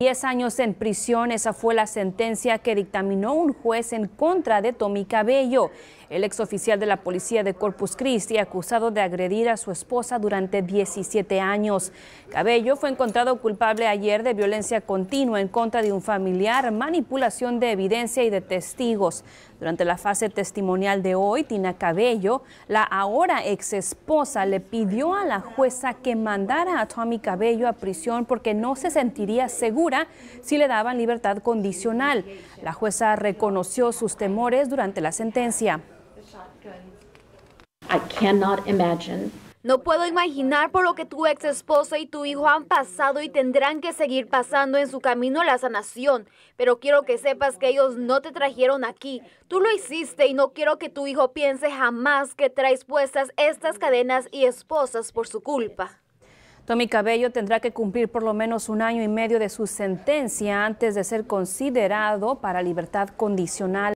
Diez años en prisión, esa fue la sentencia que dictaminó un juez en contra de Tommy Cabello, el exoficial de la policía de Corpus Christi, acusado de agredir a su esposa durante 17 años. Cabello fue encontrado culpable ayer de violencia continua en contra de un familiar, manipulación de evidencia y de testigos. Durante la fase testimonial de hoy, Tina Cabello, la ahora ex esposa, le pidió a la jueza que mandara a Tommy Cabello a prisión porque no se sentiría seguro si le daban libertad condicional. La jueza reconoció sus temores durante la sentencia. no puedo imaginar por lo que tu ex esposa y tu hijo han pasado y tendrán que seguir pasando en su camino a la sanación, pero quiero que sepas que ellos no te trajeron aquí. Tú lo hiciste y no quiero que tu hijo piense jamás que traes puestas estas cadenas y esposas por su culpa. Tommy Cabello tendrá que cumplir por lo menos un año y medio de su sentencia antes de ser considerado para libertad condicional.